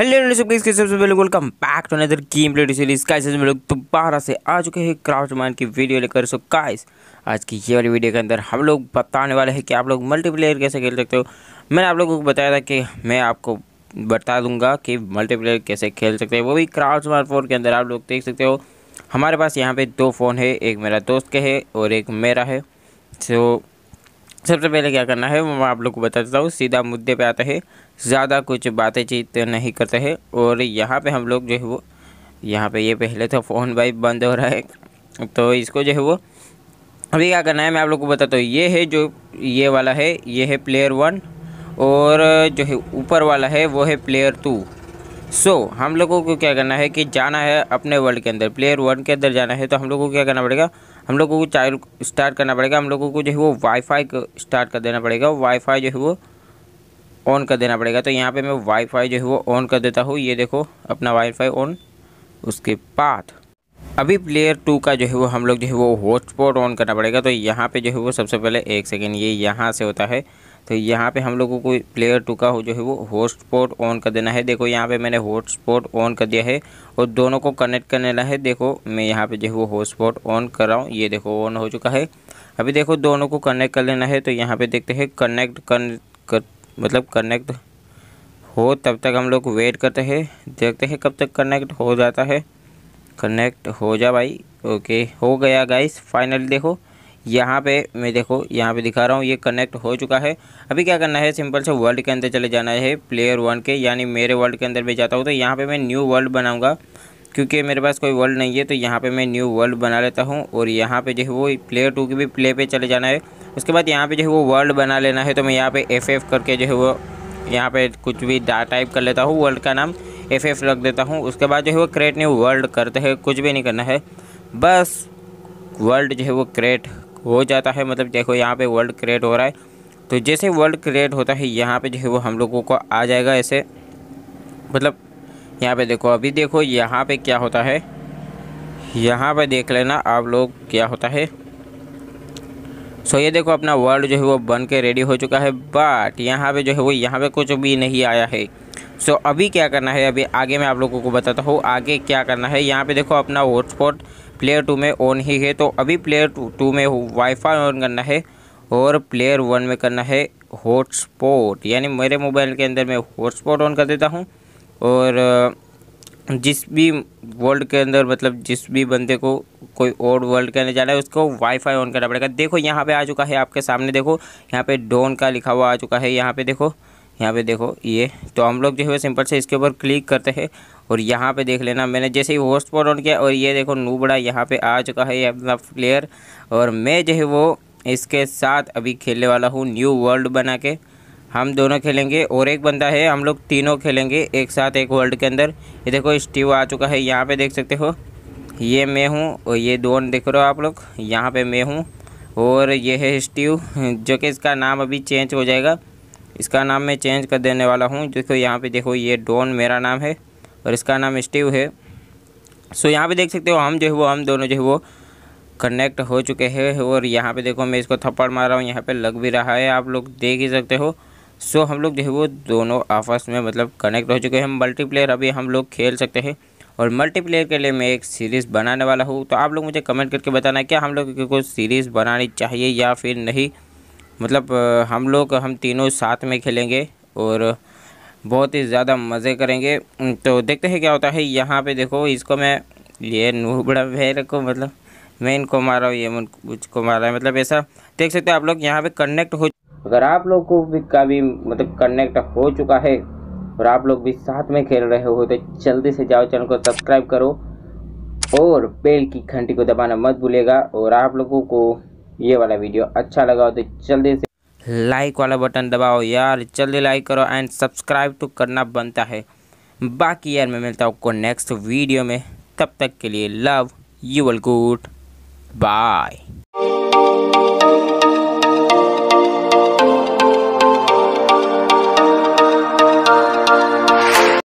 hello सबके सबसे पहले welcome back to another game play series guys आज हम लोग दोबारा से आ चुके हैं क्राफ्ट माइंड की वीडियो लेकर सो गाइस आज की ये वाली वीडियो के अंदर हम लोग बताने वाले हैं कि आप लोग मल्टीप्लेयर कैसे खेल सकते हो मैंने आप लोगों को बताया था कि मैं आपको बता दूंगा कि मल्टीप्लेयर कैसे खेल सकते हैं वो भी क्राफ्ट माइंड फोन के अंदर आप लोग देख सकते हो हमारे पास यहाँ पर दो फ़ोन है एक मेरा दोस्त के है और एक मेरा है सो सबसे पहले क्या करना है वो मैं आप लोग को बता देता हूँ सीधा मुद्दे पे आता है ज़्यादा कुछ बातें चीत नहीं करते हैं और यहाँ पे हम लोग जो है वो यहाँ पे ये पहले तो फ़ोन भाई बंद हो रहा है तो इसको जो है वो अभी क्या करना है मैं आप लोग को बताता तो हूँ ये है जो ये वाला है ये है प्लेयर वन और जो है ऊपर वाला है वो है प्लेयर टू सो so, हम लोगों को क्या करना है कि जाना है अपने वर्ल्ड के अंदर प्लेयर वन के अंदर जाना है तो हम लोगों को क्या करना पड़ेगा हम लोगों को चाइल स्टार्ट करना पड़ेगा हम लोगों को जो है वो वाईफाई को स्टार्ट कर देना पड़ेगा वाईफाई जो है वो ऑन कर देना पड़ेगा तो यहाँ पे मैं वाईफाई जो है वो ऑन कर देता हूँ ये देखो अपना वाईफाई ऑन उसके बाद अभी प्लेयर टू का जो है वो हम लोग जो है वो हॉटस्पॉट ऑन करना पड़ेगा तो यहाँ पर जो है वो सबसे पहले एक सेकेंड ये यहाँ से होता है तो यहाँ पे हम लोगों को प्लेयर टू का हो जो है वो हॉटस्पॉट ऑन कर देना है देखो यहाँ पे मैंने हॉटस्पॉट ऑन कर दिया है और दोनों को कनेक्ट करने है देखो मैं यहाँ पे जो है वो हॉटस्पॉट ऑन कर रहा हूँ ये देखो ऑन हो चुका है अभी देखो दोनों को कनेक्ट कर लेना है तो यहाँ पे देखते हैं कनेक्ट कर, कर मतलब कनेक्ट हो तब तक हम लोग वेट करते हैं देखते हैं कब तक कनेक्ट हो जाता है कनेक्ट हो जा भाई ओके हो गया गाइस फाइनली देखो यहाँ पे मैं देखो यहाँ पे दिखा रहा हूँ ये कनेक्ट हो चुका है अभी क्या करना है सिंपल से वर्ल्ड के अंदर चले जाना है प्लेयर वन के यानी मेरे वर्ल्ड के अंदर मैं जाता हूँ तो यहाँ पे मैं न्यू वर्ल्ड बनाऊँगा क्योंकि मेरे पास कोई वर्ल्ड नहीं है तो यहाँ पे मैं न्यू वर्ल्ड बना लेता हूँ और यहाँ पे जो है वो प्लेयर टू के भी प्ले पर चले जाना है उसके बाद यहाँ पर जो है वो वर्ल्ड बना लेना है तो मैं यहाँ पर एफ एफ करके जो है वो यहाँ पर कुछ भी डा टाइप कर लेता हूँ वर्ल्ड का नाम एफ एफ रख देता हूँ उसके बाद जो है वो क्रिएट न्यू वर्ल्ड करते हैं कुछ भी नहीं करना है बस वर्ल्ड जो है वो क्रिएट हो जाता है मतलब देखो यहाँ पे वर्ल्ड क्रिएट हो रहा है तो जैसे वर्ल्ड क्रिएट होता है यहाँ पे जो है वो हम लोगों को आ जाएगा ऐसे मतलब यहाँ पे देखो अभी देखो यहाँ पे क्या होता है यहाँ पे देख लेना आप लोग क्या होता है सो ये देखो अपना वर्ल्ड जो है वो बन के रेडी हो चुका है बट यहाँ पर जो है वो यहाँ पर कुछ भी नहीं आया है सो अभी क्या करना है अभी आगे मैं आप लोगों को बताता हूँ आगे क्या करना है यहाँ पे देखो अपना हॉटस्पॉट प्लेयर टू में ऑन ही है तो अभी प्लेयर टू में वाईफाई ऑन करना है और प्लेयर वन में करना है हॉटस्पॉट यानी मेरे मोबाइल के अंदर मैं हॉटस्पॉट ऑन कर देता हूँ और जिस भी वर्ल्ड के अंदर मतलब जिस भी बंदे को कोई और वर्ल्ड के अंदर जाना है उसको वाईफाई ऑन करना पड़ेगा देखो यहाँ पे आ चुका है आपके सामने देखो यहाँ पे डोन का लिखा हुआ आ चुका है यहाँ पे देखो यहाँ पे देखो ये तो हम लोग जो है सिंपल से इसके ऊपर क्लिक करते हैं और यहाँ पे देख लेना मैंने जैसे ही होस्ट पर ऑन किया और ये देखो नूबड़ा यहाँ पे आ चुका है ये अपना प्लेयर और मैं जो है वो इसके साथ अभी खेलने वाला हूँ न्यू वर्ल्ड बना के हम दोनों खेलेंगे और एक बंदा है हम लोग तीनों खेलेंगे एक साथ एक वर्ल्ड के अंदर ये देखो स्टीव आ चुका है यहाँ पे देख सकते हो ये मैं हूँ और ये दोनों देख रहे हो आप लोग यहाँ पे मैं हूँ और ये है स्टीव जो कि इसका नाम अभी चेंज हो जाएगा इसका नाम मैं चेंज कर देने वाला हूँ देखो यहाँ पे देखो ये डॉन मेरा नाम है और इसका नाम स्टीव है सो यहाँ पे देख सकते हो हम जो है वो हम दोनों जो है वो कनेक्ट हो चुके हैं और यहाँ पे देखो मैं इसको थप्पड़ मार रहा हूँ यहाँ पे लग भी रहा है आप लोग देख ही सकते हो सो हम लोग जो है वो दोनों आपस में मतलब कनेक्ट हो चुके हैं मल्टीप्लेयर अभी हम लोग खेल सकते हैं और मल्टीप्लेयर के लिए मैं एक सीरीज़ बनाने वाला हूँ तो आप लोग मुझे कमेंट करके बताना क्या हम लोग को सीरीज़ बनानी चाहिए या फिर नहीं मतलब हम लोग हम तीनों साथ में खेलेंगे और बहुत ही ज़्यादा मज़े करेंगे तो देखते हैं क्या होता है यहाँ पे देखो इसको मैं ये नूबड़ा भेर को मतलब मैं इनको मारा हूँ ये मुझको मारा है मतलब ऐसा देख सकते हो आप लोग यहाँ पे कनेक्ट हो अगर आप लोग को भी का भी मतलब कनेक्ट हो चुका है और आप लोग भी साथ में खेल रहे हो तो जल्दी से जाओ चैनल को सब्सक्राइब करो और बेल की घंटी को दबाना मत भूलेगा और आप लोगों को ये वाला वीडियो अच्छा लगा हो तो जल्दी से लाइक वाला बटन दबाओ यार जल्दी लाइक करो एंड सब्सक्राइब तो करना बनता है बाकी यार मैं मिलता हूँ आपको नेक्स्ट वीडियो में तब तक के लिए love you all good bye